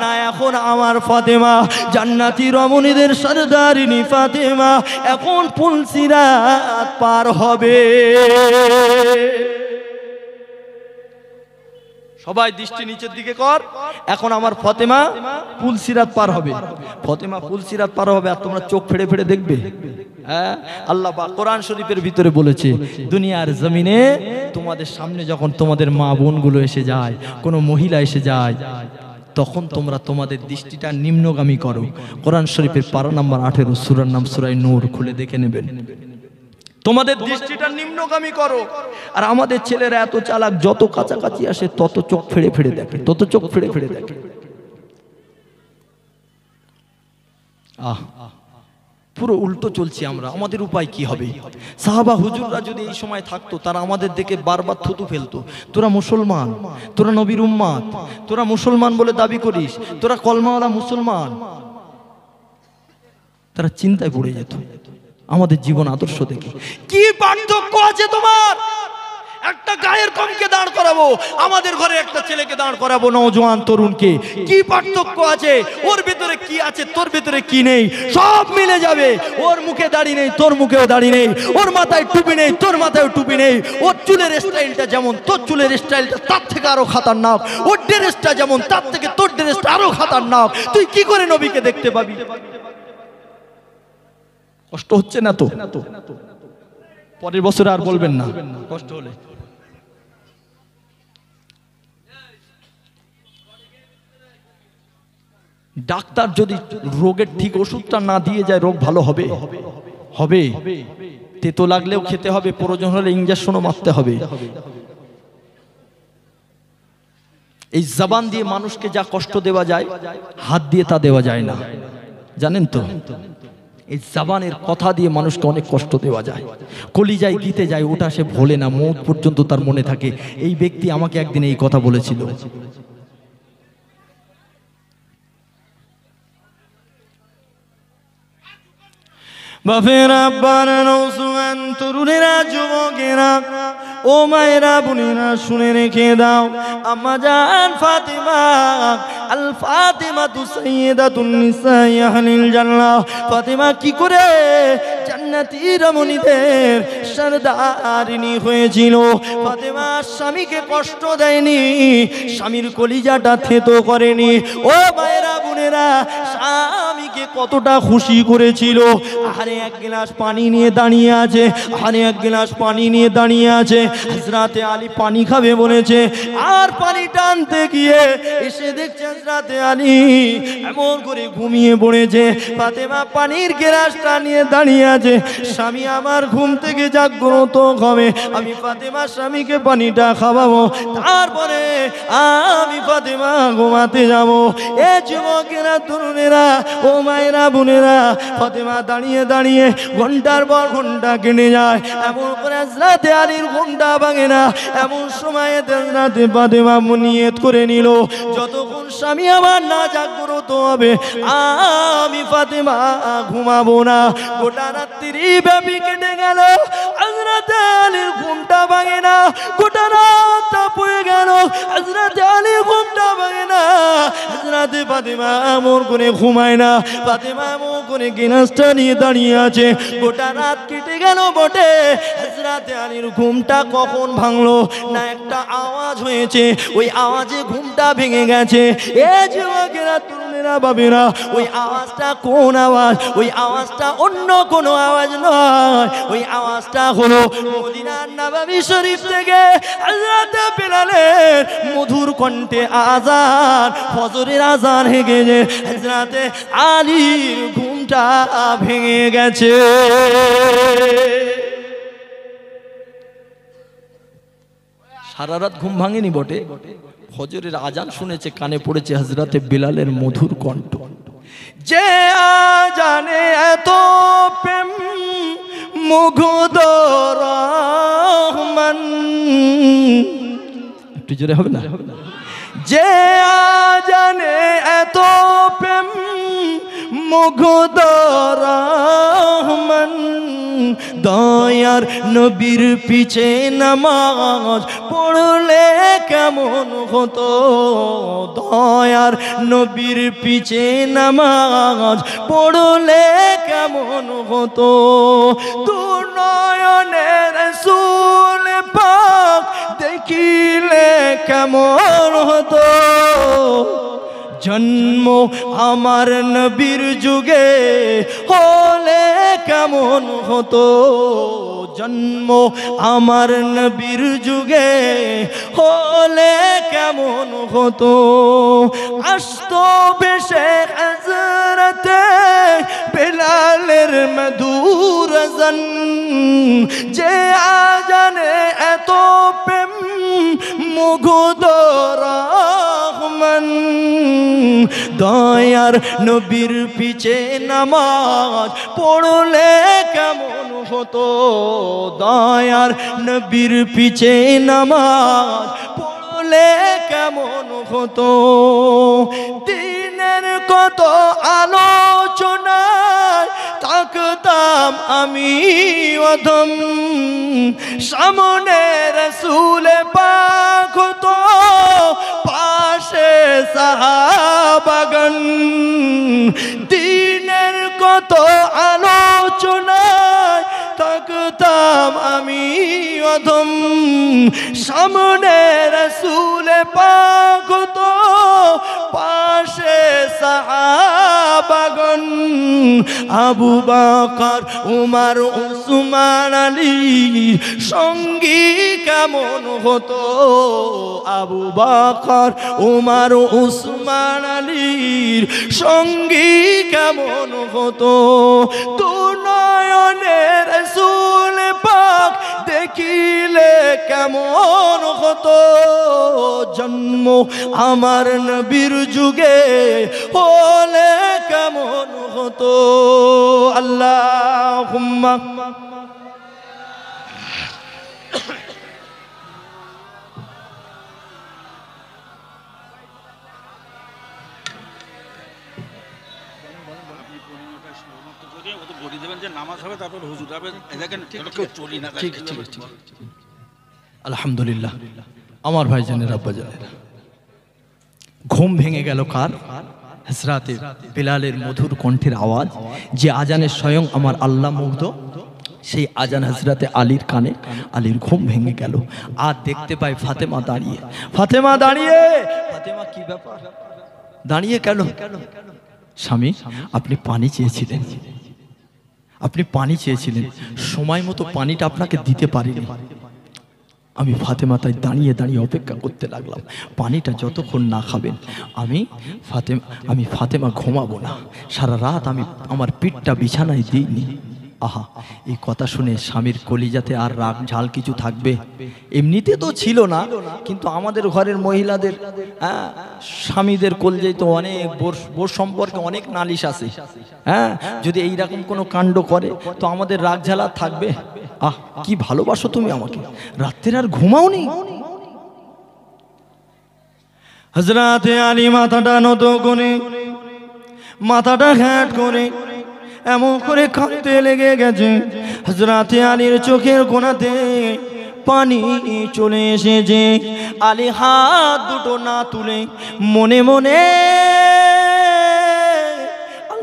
না এখন আমার ফাতেমা জান্নাতি রমণীদের সরদারিনি ফাতেমা এখন পুলসিরা পার হবে সবাই দৃষ্টি নিচের দিকে কর এখন আমার ফতেমা ফুল ফুলসিরাত পার হবে ফতেমা ফুল ফুলসিরাত পার হবে আর তোমরা চোখ ফেড়ে ফেড়ে দেখবে হ্যাঁ আল্লাহ বা কোরআন শরীফের ভিতরে বলেছে দুনিয়ার জমিনে তোমাদের সামনে যখন তোমাদের মা বোনগুলো এসে যায় কোনো মহিলা এসে যায় তখন তোমরা তোমাদের দৃষ্টিটা নিম্নগামী করো কোরআন শরীফের পারা নাম্বার আঠেরো সুরার নাম সুরাই নূর খুলে দেখে নেবেন তোমাদের দৃষ্টিটা নিম্নগামী করো আর আমাদের ছেলেরা এত চালাক যত কাছাকাছি আসে তত চোখ ফেড়ে ফেড়ে দেখে তত চোখ ফেড়ে ফেড়ে দেখে আহ পুরো উল্টো চলছি আমরা আমাদের উপায় কি হবে সাহাবা হুজুররা যদি এই সময় থাকতো তারা আমাদের দেখে বারবার থুতু ফেলতো তোরা মুসলমান তোরা নবীর উম্মাদ তোরা মুসলমান বলে দাবি করিস তোরা কলমাওয়ালা মুসলমান তারা চিন্তায় পড়ে যেত আমাদের জীবন আদর্শ দেখি কি পার্থক্য আছে তোমার একটা গায়ের কমকে দাঁড় করাবো আমাদের ঘরে একটা ছেলেকে দাঁড় করাবো নজওয়ান তরুণকে কি পার্থক্য আছে ওর ভেতরে কি আছে তোর ভেতরে কি নেই সব মিলে যাবে ওর মুখে দাড়ি নেই তোর মুখেও দাড়ি নেই ওর মাথায় টুপি নেই তোর মাথায় টুপি নেই ওর চুলের স্টাইলটা যেমন তোর চুলের স্টাইলটা তার থেকে আরও খাতারনাক ওর ড্রেসটা যেমন তার থেকে তোর ড্রেসটা আরও খাতারনাক তুই কি করে নবীকে দেখতে পাবি কষ্ট হচ্ছে না তো পরের বছর আর বলবেন না কষ্ট হলে ডাক্তার যদি রোগের ঠিক ওষুধটা না দিয়ে যায় রোগ ভালো হবে হবে তেতো লাগলেও খেতে হবে প্রয়োজন হলে ইঞ্জেকশনও মারতে হবে এই জবান দিয়ে মানুষকে যা কষ্ট দেওয়া যায় হাত দিয়ে তা দেওয়া যায় না জানেন তো এই জাবানের কথা দিয়ে মানুষকে অনেক কষ্ট দেওয়া যায় কলিজায় গীতে যায় ওটা সে ভোলে না মৌত পর্যন্ত তার মনে থাকে এই ব্যক্তি আমাকে একদিন এই কথা বলেছিল বাপেরা বানানো সুগান তরুণেরা যুবকেরা ও মায়েরা বোনেরা শুনে রেখে দাও আম্মা জান ফাতিমা আল ফাতিমা তু সাইয়েদাতুন নিসা ইয়াহলিল জান্নাহ ফাতিমা কি করে জান্নাতি রমণীদের সরদারিনী হয়েছিল ফাতেমা স্বামীকে কষ্ট দেয়নি স্বামীর কলিজাটা থেতো করেনি ও মায়েরা বোনেরা কতটা খুশি করেছিল আরে এক গ্লাস পানি নিয়ে দাঁড়িয়ে আছে আরে এক গ্লাস পানি নিয়ে দাঁড়িয়ে আছে হাজরাতে আলী পানি খাবে বলেছে আর পানি টানতে গিয়ে এসে দেখছে হাজরাতে আলী এমন করে ঘুমিয়ে পড়েছে ফাতেমা পানির গ্লাস টানিয়ে দাঁড়িয়ে আছে স্বামী আমার ঘুম থেকে জাগ্রত হবে আমি ফাতেমা স্বামীকে পানিটা খাওয়াবো তারপরে আমি ফাতেমা ঘুমাতে যাবো এ যুবকেরা তরুণেরা ও মা ভাইরা বোনেরা ফতেমা দাঁড়িয়ে দাঁড়িয়ে ঘন্টার পর ঘন্টা কেটে যায় এমন রাতে আলীর ঘন্টা ভাঙে না এমন সময়ে রাতে ফতেমা মুনিয়ত করে নিল যতক্ষণ স্বামী আমার না জাগ্রত হবে আমি ফাতেমা ঘুমাবো না গোটা রাত্রি ব্যাপী কেটে গেল আজরাতে আলীর ঘুমটা ভাঙে না গোটা রাত পড়ে গেল আজরাতে আলীর ঘুমটা ভাঙে না আজরাতে ফাতেমা এমন করে ঘুমায় না ফাতেমা মুখ করে গিনাসটা নিয়ে দাঁড়িয়ে আছে গোটা রাত কেটে গেল বটে হাজরাতে আলীর ঘুমটা কখন ভাঙলো না একটা আওয়াজ হয়েছে ওই আওয়াজে ঘুমটা ভেঙে গেছে এ যুবকেরা তরুণেরা বাবেরা ওই আওয়াজটা কোন আওয়াজ ওই আওয়াজটা অন্য কোনো আওয়াজ নয় ওই আওয়াজটা হলো মদিনার নবাবি শরীফ থেকে হাজরাতে বেলালের মধুর কণ্ঠে আজান ফজরের আজান হেগে যে হাজরাতে আলী বাড়ির ঘুমটা ভেঙে গেছে সারা রাত ঘুম ভাঙেনি বটে হজরের আজান শুনেছে কানে পড়েছে হাজরাতে বিলালের মধুর কণ্ঠ যে আজানে এত প্রেম মুগুদ একটু জোরে হবে না যে আজানে এত প্রেম মুঘদ রহমান দয়ার নবীর পিছে নামাজ পড়লে কেমন হতো দয়ার নবীর পিছে নামাজ পড়লে কেমন হতো তোর নয়নের সুল পাক দেখিলে কেমন হতো জন্ম আমার নবীর যুগে হলে কেমন হতো জন্ম আমার নবীর যুগে হলে কেমন হতো আসত বেশে হজরতে বেলালের মধুর জন যে আজ দয়ার নবীর পিছে নামাজ পড়লে কেমন হতো দয়ার নবীর পিছে নামাজ পড়লে কেমন হতো দিনের কত আলোচনায় থাকতাম আমি অধম সামনে রসুল পাক তো পাশে সাহাবাগন দিনের কত আলোচনা থাকতাম আমি অধম সামনে রসুলে পাক তো পাশে সাহাবাগন আবু বাকার উমার উসমান আলী সঙ্গী কেমন হতো আবু বাকার উমার উসমান আলীর সঙ্গী কেমন হতো তু নয়নের সু রসুল পাক দেখিলে কেমন হত জন্ম আমার নবীর যুগে হলে কেমন হত আল্লাহ হুম্মা আলহামদুলিল্লাহ আমার ভাই জানে আব্বা জানে ঘুম ভেঙে গেল কার হাসরাতে বিলালের মধুর কণ্ঠের আওয়াজ যে আজানে স্বয়ং আমার আল্লাহ মুগ্ধ সেই আজান হাজরাতে আলীর কানে আলীর ঘুম ভেঙে গেল আর দেখতে পাই ফাতেমা দাঁড়িয়ে ফাতেমা দাঁড়িয়ে ফাতেমা কি ব্যাপার দাঁড়িয়ে কেন স্বামী আপনি পানি চেয়েছিলেন আপনি পানি চেয়েছিলেন সময় মতো পানিটা আপনাকে দিতে পারিনি আমি ফাতেমাতায় দাঁড়িয়ে দাঁড়িয়ে অপেক্ষা করতে লাগলাম পানিটা যতক্ষণ না খাবেন আমি ফাতেমা আমি ফাতেমা ঘুমাবো না সারা রাত আমি আমার পিঠটা বিছানায় দিইনি আহা এই কথা শুনে স্বামীর কলিজাতে আর রাগ ঝাল কিছু থাকবে এমনিতে তো ছিল না কিন্তু আমাদের ঘরের মহিলাদের হ্যাঁ স্বামীদের কলজে তো অনেক বোর বোর সম্পর্কে অনেক নালিশ আছে হ্যাঁ যদি এইরকম কোনো কাণ্ড করে তো আমাদের রাগ ঝালা থাকবে আহ কি ভালোবাসো তুমি আমাকে রাত্রের আর ঘুমাও নি হজরাতে আলী মাথাটা নত করে মাথাটা ঘ্যাট করে এমন করে কাঁদতে লেগে গেছে হজরাতে আলীর চোখের কোনাতে পানি চলে এসেছে আলী হাত দুটো না তুলে মনে মনে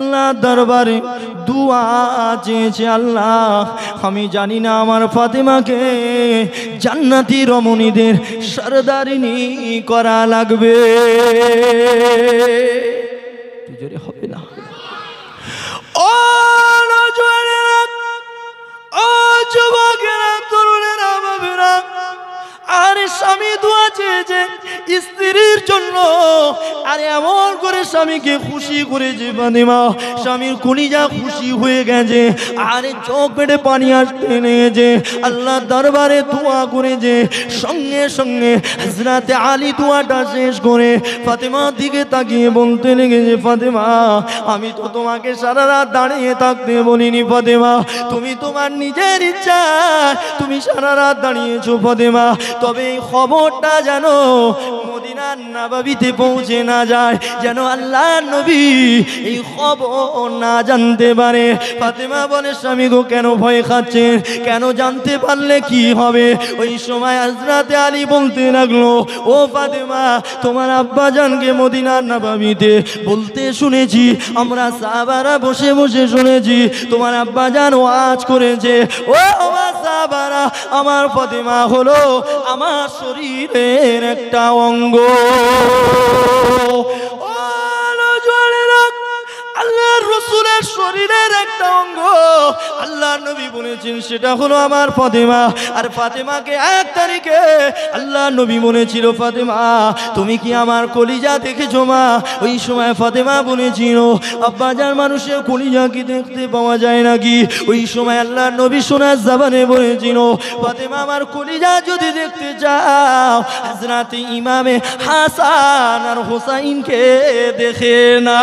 আল্লাহ দরবারে দুয়া চেয়েছে আল্লাহ আমি জানি না আমার ফাতেমাকে জান্নাতি রমণীদের সরদারিনী করা লাগবে হবে না নজুয়ানেরা ও যুবকেরা তরুণেরা বাবুরা আরে স্বামী দোয়া চেয়েছে স্ত্রীর জন্য আরে এমন করে স্বামীকে খুশি করেছে মা স্বামীর যা খুশি হয়ে গেছে আরে চোখ পেটে পানি আসতে নিয়েছে আল্লাহ দরবারে দোয়া করেছে সঙ্গে সঙ্গে হাজরাতে আলী দোয়াটা শেষ করে ফাতেমার দিকে তাকিয়ে বলতে লেগেছে ফাতেমা আমি তো তোমাকে সারা রাত দাঁড়িয়ে থাকতে বলিনি ফাতেমা তুমি তোমার নিজের ইচ্ছা তুমি সারা রাত দাঁড়িয়েছো ফাতেমা তবে এই খবরটা যেন মদিনার নাবাবিতে পৌঁছে না যায় যেন আল্লাহ নবী এই খবর না জানতে পারে ফাতেমা বলে স্বামী গো কেন ভয় খাচ্ছেন কেন জানতে পারলে কি হবে ওই সময় আজরাতে আলী বলতে লাগলো ও ফাতেমা তোমার আব্বা জানকে মদিনার নাবাবিতে বলতে শুনেছি আমরা সাবারা বসে বসে শুনেছি তোমার আব্বা জান ওয়াজ করেছে ও আমার সাহাবারা আমার ফাতেমা হলো আমার শরীরের একটা অঙ্গ রসুলের শরীরের একটা অঙ্গ আল্লাহ নবী বলেছেন সেটা হলো আমার ফাতেমা আর ফাতেমাকে এক তারিখে আল্লাহ নবী বলেছিল ফাতেমা তুমি কি আমার কলিজা দেখেছো মা ওই সময় ফাতেমা বলেছিল বাজার মানুষের কলিজা কি দেখতে পাওয়া যায় নাকি ওই সময় আল্লাহ নবী সোনার জাবানে বলেছিল ফাতেমা আমার কলিজা যদি দেখতে যাও হাজরাতে ইমামে হাসান আর হোসাইনকে দেখে না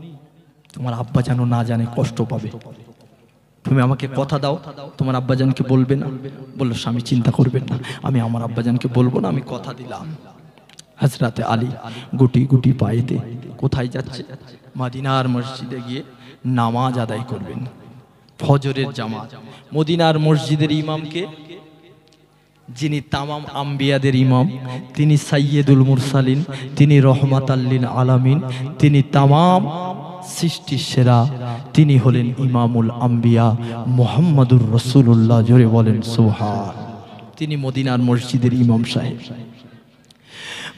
তোমার আব্বা যেন না জানে কষ্ট পাবে তুমি আমাকে কথা দাও তোমার আব্বাজানকে বলবে না বললো স্বামী চিন্তা করবেন না আমি আমার আব্বাজানকে বলবো না আমি কথা দিলাম হাজরাতে আলী গুটি গুটি পায়েতে কোথায় যাচ্ছে মাদিনার মসজিদে গিয়ে নামাজ আদায় করবেন ফজরের জামা মদিনার মসজিদের ইমামকে যিনি তামাম আম্বিয়াদের ইমাম তিনি সাইয়েদুল মুরসালিন তিনি রহমাত আল্লিন আলামিন তিনি তামাম সৃষ্টির সেরা তিনি হলেন ইমামুল আম্বিয়া মোহাম্মদুর রসুল্লাহ জোরে বলেন সোহা তিনি মদিনার মসজিদের ইমাম সাহেব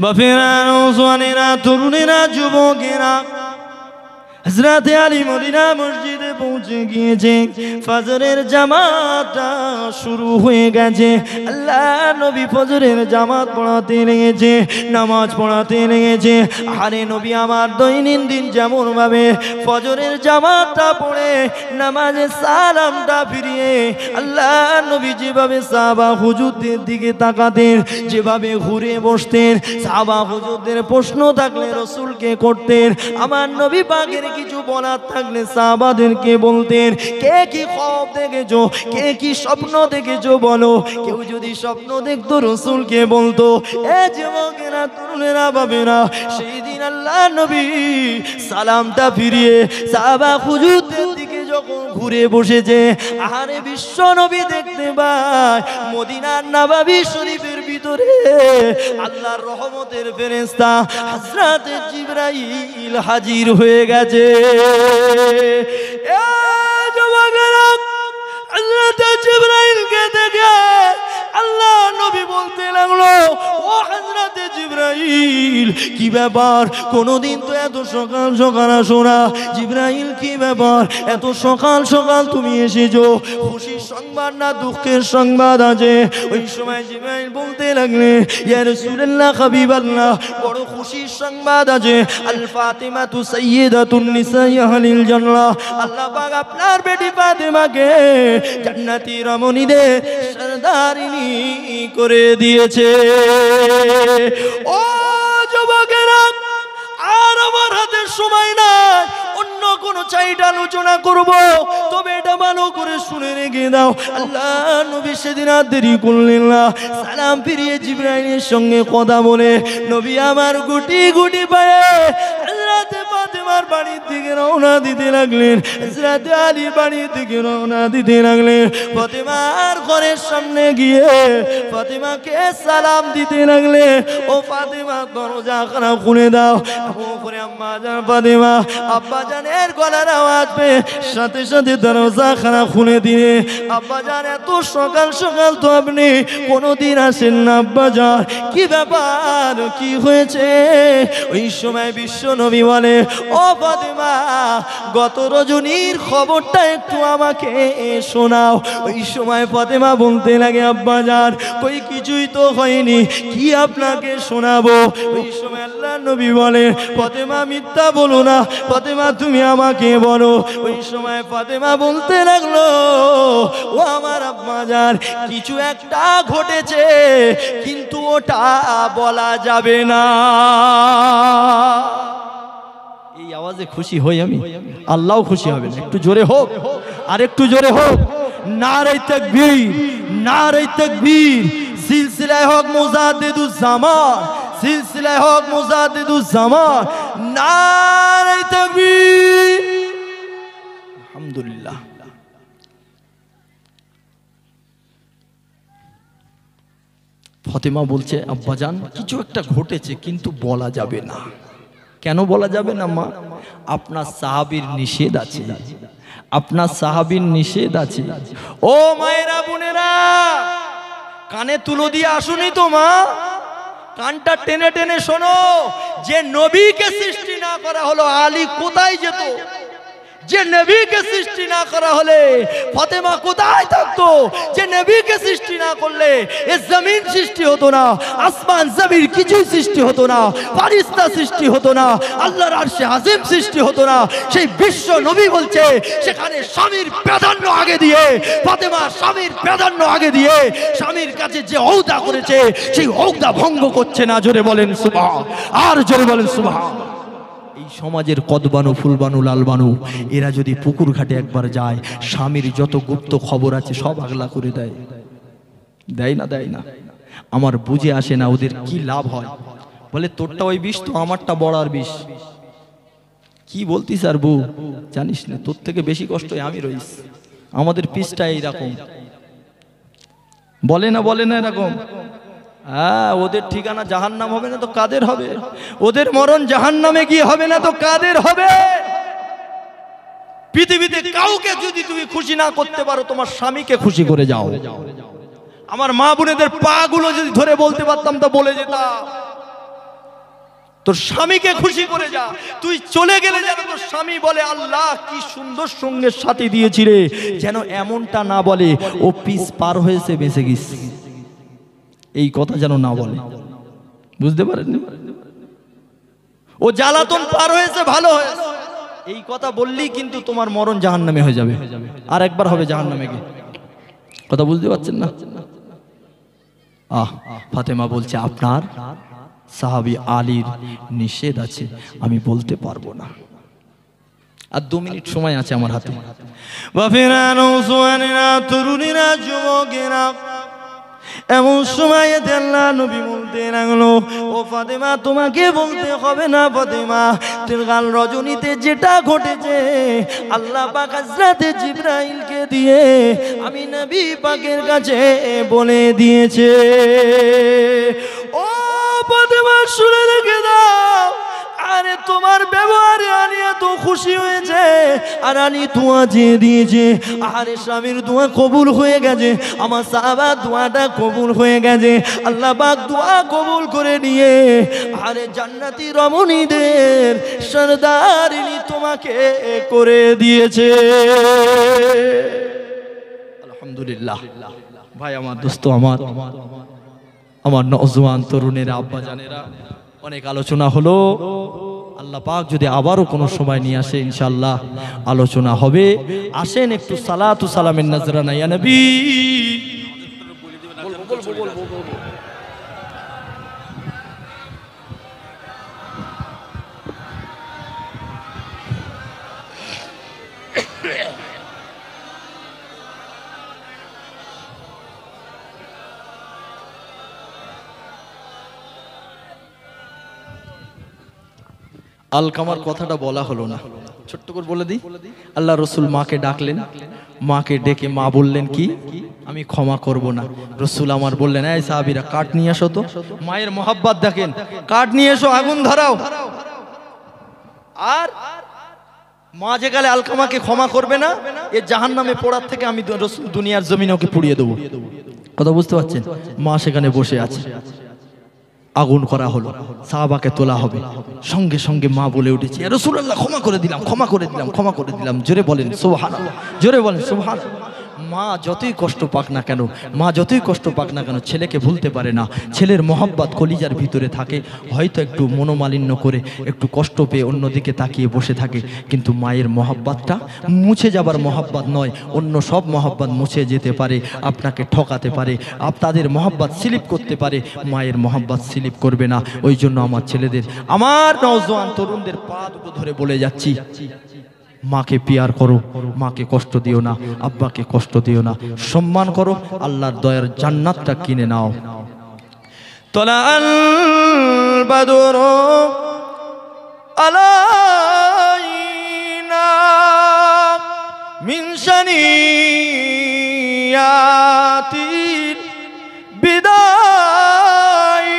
বাফেরা তরুণেরা যুবকেরা হজরাতে আলী মদিনা মসজিদ পৌঁছে গিয়েছে ফজরের জামাটা শুরু হয়ে গেছে আল্লাহ নবী ফজরের জামাত পড়াতে লেগেছে নামাজ পড়াতে লেগেছে আরে নবী আমার দৈনন্দিন ভাবে ফজরের জামাতটা পড়ে নামাজে সালামটা ফিরিয়ে আল্লাহ নবী যেভাবে সাবা হুজুরদের দিকে তাকাতেন যেভাবে ঘুরে বসতেন সাবা হুজুরদের প্রশ্ন থাকলে রসুলকে করতেন আমার নবী বাঘের কিছু বলার থাকলে সাহাবাদের আমাকে বলতেন কে কি খব দেখেছো কে কি স্বপ্ন দেখেছো বলো কেউ যদি স্বপ্ন দেখতো রসুলকে বলতো এ যুবকেরা তরুণেরা না সেই দিন আল্লাহ নবী সালামটা ফিরিয়ে সাবা খুজুরদের দিকে যখন ঘুরে বসেছে আহারে বিশ্ব নবী দেখতে পাই মদিনার নাবাবি শরীফের ভিতরে আল্লাহর রহমতের ফেরেস্তা হাজরাতে জিব্রাইল হাজির হয়ে গেছে আল্লাহ নবী বলতে লাগলো হাজরাতে জিব্রাইল কি ব্যাপার কোনোদিন তো এত সকাল সকাল আসো জিব্রাইল কি ব্যাপার এত সকাল সকাল তুমি এসেছো খুশির সংবাদ না দুঃখের সংবাদ আছে ওই সময় জিব্রাইল বলতে লাগলে ইয়ার সুরেল্লা খাবি বাল্লা বড় খুশির সংবাদ আছে আল ফাতেমা তু সৈয়দা তুন্নিসাই আহলিল জান্নাহ আল্লাহ বাগ আপনার বেটি ফাতেমাকে জান্নাতি রমণীদের দারিণী করে দিয়েছে ও যুবকেরা আর আমার হাতে সময় না অন্য কোনো চাইটা আলোচনা করব তবে এটা ভালো করে শুনে রেখে দাও আল্লাহ নবী সেদিন আর দেরি করলেন না সালাম ফিরিয়ে জিব্রাইলের সঙ্গে কথা বলে নবী আমার গুটি গুটি পায়ে ফাতেমার বাড়ির দিকে রওনা দিতে লাগলেন হজরত আলী বাড়ির দিকে রওনা দিতে লাগলেন ফাতেমার ঘরের সামনে গিয়ে ফাতেমাকে সালাম দিতে লাগলে ও ফাতেমা দরজা খানা খুলে দাও করে আম্মা জান ফাতেমা আব্বা জানের গলার আওয়াজ পেয়ে সাথে সাথে দরজা খানা খুলে দিয়ে আব্বা জান এত সকাল সকাল তো আপনি কোনোদিন আসেন না আব্বা জান কি ব্যাপার কি হয়েছে ওই সময় বিশ্ব নবী বলে ও বদমা গত রজনীর খবরটা একটু আমাকে শোনাও ওই সময় ফতেমা বলতে লাগে আব্বা যান কই কিছুই তো হয়নি কি আপনাকে শোনাবো ওই সময় আল্লাহ নবী বলে ফতেমা মিথ্যা বলো না ফতেমা তুমি আমাকে বলো ওই সময় ফতেমা বলতে লাগলো ও আমার আব্বা যান কিছু একটা ঘটেছে কিন্তু ওটা বলা যাবে না আওয়াজে খুশি হই আমি আল্লাহ খুশি হবে একটু জোরে হোক আর একটু জোরে হোক নারে তাকবীর নারে তাকবীর সিলসিলায় হোক মুজাদিদুজ্জামা সিলসিলায় হোক মুজাদিদুজ্জামা না নারে তাকবীর আলহামদুলিল্লাহ ফতেমা বলছে আব্বাজান কিছু একটা ঘটেছে কিন্তু বলা যাবে না কেন বলা যাবে না মা আপনার সাহাবির নিষেধ আছে আপনার সাহাবির নিষেধ আছে ও মায়েরা বোনেরা কানে তুলো দিয়ে আসুনি তো মা কানটা টেনে টেনে শোনো যে নবীকে সৃষ্টি না করা হলো আলী কোথায় যেত যে নবীকে সৃষ্টি না করা হলে ফতেমা কোথায় থাকতো যে নবীকে সৃষ্টি না করলে এ জমিন সৃষ্টি হতো না আসমান জমির কিছুই সৃষ্টি হতো না ফারিস্তা সৃষ্টি হতো না আল্লাহর আর সে আজিম সৃষ্টি হতো না সেই বিশ্ব নবী বলছে সেখানে স্বামীর প্রাধান্য আগে দিয়ে ফতেমা স্বামীর প্রাধান্য আগে দিয়ে স্বামীর কাছে যে ঔদা করেছে সেই ঔদা ভঙ্গ করছে না জোরে বলেন সুভা আর জোরে বলেন সুভা এই সমাজের কদবানু ফুলবানু লালবানু এরা যদি পুকুর ঘাটে একবার যায় স্বামীর যত গুপ্ত খবর আছে সব আগলা করে দেয় দেয় না দেয় না আমার বুঝে আসে না ওদের কি লাভ হয় বলে তোরটা ওই বিষ তো আমারটা বড় আর বিষ কি বলতিস আর বউ জানিস না তোর থেকে বেশি কষ্ট আমি রইস আমাদের পিসটা এইরকম বলে না বলে না এরকম হ্যাঁ ওদের ঠিকানা জাহান নাম হবে না তো কাদের হবে ওদের মরণ জাহান নামে গিয়ে হবে না তো কাদের হবে পৃথিবীতে কাউকে যদি তুমি খুশি না করতে পারো তোমার স্বামীকে খুশি করে যাও আমার মা বোনেদের পাগুলো যদি ধরে বলতে পারতাম তো বলে যেতাম তোর স্বামীকে খুশি করে যা তুই চলে গেলে যেন তোর স্বামী বলে আল্লাহ কি সুন্দর সঙ্গে সাথে দিয়েছি রে যেন এমনটা না বলে ও পিস পার হয়েছে বেঁচে গেছিস এই কথা যেন না বলে বুঝতে পারেন ও জ্বালাতন পার হয়েছে ভালো হয়েছে এই কথা বললেই কিন্তু তোমার মরণ জাহান নামে হয়ে যাবে আর একবার হবে জাহান নামে গিয়ে কথা বুঝতে পারছেন না আহ ফাতেমা বলছে আপনার সাহাবি আলীর নিষেধ আছে আমি বলতে পারবো না আর দু মিনিট সময় আছে আমার হাতে বাফেরা সোয়ানিরা তরুণীরা যুবকেরা এমন সময় আল্লাহ নবী বলতে লাগলো ও ফাদেমা তোমাকে বলতে হবে না ফাতেমা গাল রজনীতে যেটা ঘটেছে আল্লাহ পাকাজরাতে হাজরাতে জিব্রাইলকে দিয়ে আমি নবী পাকের কাছে বলে দিয়েছে ও ফাদেমা শুনে রেখে দাও আরে তোমার ব্যবহারে আমি এত খুশি হয়েছে আর আনি তোয়া যে দিয়েছে আরে স্বামীর দোয়া কবুল হয়ে গেছে আমার সাবা দোয়াটা কবুল হয়ে গেছে আল্লাহ বাক দোয়া কবুল করে নিয়ে আরে জান্নাতি রমণীদের সরদারিনী তোমাকে করে দিয়েছে আলহামদুলিল্লাহ ভাই আমার দোস্ত আমার আমার নজওয়ান তরুণের আব্বা জানেরা অনেক আলোচনা হলো আল্লাহ পাক যদি আবারও কোনো সময় নিয়ে আসে ইনশাল্লাহ আলোচনা হবে আসেন একটু সালাতু সালামের নাজরানা নবী বলবো বলবো আলকামার কথাটা বলা হলো না ছোট্ট করে বলে দিই আল্লাহ রসুল মাকে ডাকলেন মাকে ডেকে মা বললেন কি আমি ক্ষমা করব না রসুল আমার বললেন এই সাহাবিরা কাঠ নিয়ে আসো তো মায়ের মহাব্বাত দেখেন কাঠ নিয়ে এসো আগুন ধরাও আর মা যে গেলে আলকামাকে ক্ষমা করবে না এ জাহান নামে পড়ার থেকে আমি দুনিয়ার জমিনে ওকে পুড়িয়ে দেবো কথা বুঝতে পারছেন মা সেখানে বসে আছে আগুন করা হলো সাহাবাকে তোলা হবে সঙ্গে সঙ্গে মা বলে উঠেছে রসুল্লাহ ক্ষমা করে দিলাম ক্ষমা করে দিলাম ক্ষমা করে দিলাম জোরে বলেন সোহান জোরে বলেন সোহান মা যতই কষ্ট পাক না কেন মা যতই কষ্ট পাক না কেন ছেলেকে ভুলতে পারে না ছেলের মহব্বত কলিজার ভিতরে থাকে হয়তো একটু মনোমালিন্য করে একটু কষ্ট পেয়ে অন্যদিকে তাকিয়ে বসে থাকে কিন্তু মায়ের মহব্বতটা মুছে যাবার মহব্বত নয় অন্য সব মহব্বত মুছে যেতে পারে আপনাকে ঠকাতে পারে আপ তাদের মহব্বত স্লিপ করতে পারে মায়ের মহব্বত স্লিপ করবে না ওই জন্য আমার ছেলেদের আমার নওজোয়ান তরুণদের পা দুটো ধরে বলে যাচ্ছি মাকে পিয়ার করো মাকে কষ্ট দিও না আব্বাকে কষ্ট দিও না সম্মান করো আল্লাহর দয়ার জান্নাতটা কিনে নাও তলা মিনসানি বিদায়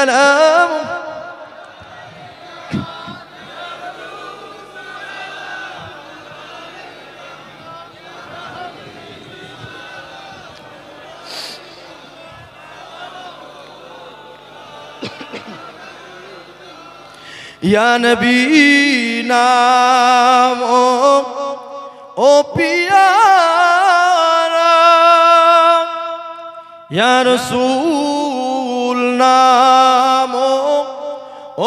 سلام یا نبی نام او پیارا یا رسول নাম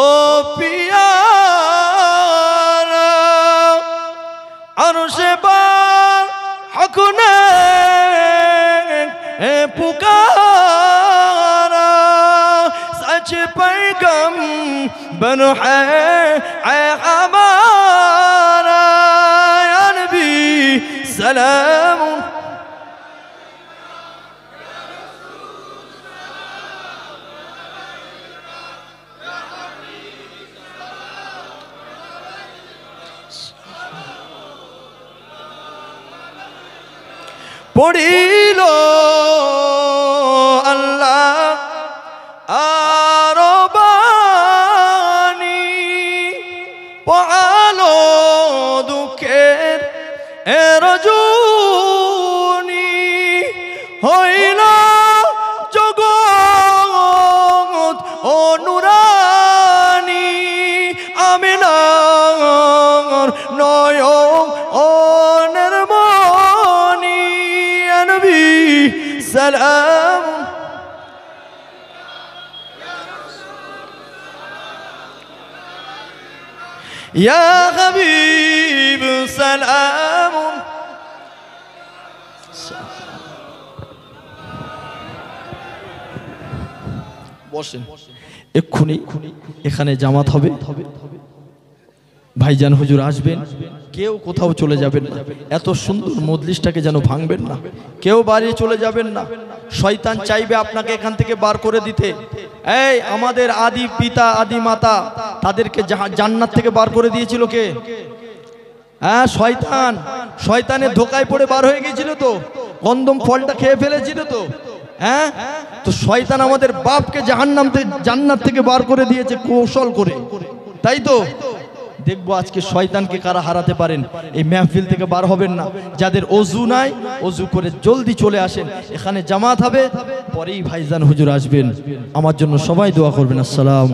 ও পিয়ারা আরশে বার হকুনে এ পুকারা সচ পৈগম বনু হ্যাঁ আমারা নবী সালাম পড়িল আল্লাহ আরবানি পালো দুঃখের এর রজু سلام يا حبيب سلام বসেন এক্ষুনি এখানে জামাত হবে ভাইজান হুজুর আসবেন কেউ কোথাও চলে যাবেন না এত সুন্দর মজলিসটাকে যেন ভাঙবেন না কেউ বাড়ি চলে যাবেন না শয়তান চাইবে আপনাকে এখান থেকে বার করে দিতে এই আমাদের আদি পিতা আদি মাতা তাদেরকে জান্নাত থেকে বার করে দিয়েছিল কে হ্যাঁ শয়তান শয়তানের ধোকায় পড়ে বার হয়ে গেছিল তো কন্দম ফলটা খেয়ে ফেলেছিল তো হ্যাঁ তো শয়তান আমাদের বাপকে জাহান্নাম থেকে জান্নাত থেকে বার করে দিয়েছে কৌশল করে তাই তো দেখব আজকে শয়তানকে কারা হারাতে পারেন এই মেহফিল থেকে বার হবেন না যাদের অজু নাই অজু করে জলদি চলে আসেন এখানে জামাত হবে পরেই ভাইজান হুজুর আসবেন আমার জন্য সবাই দোয়া করবেন আসসালাম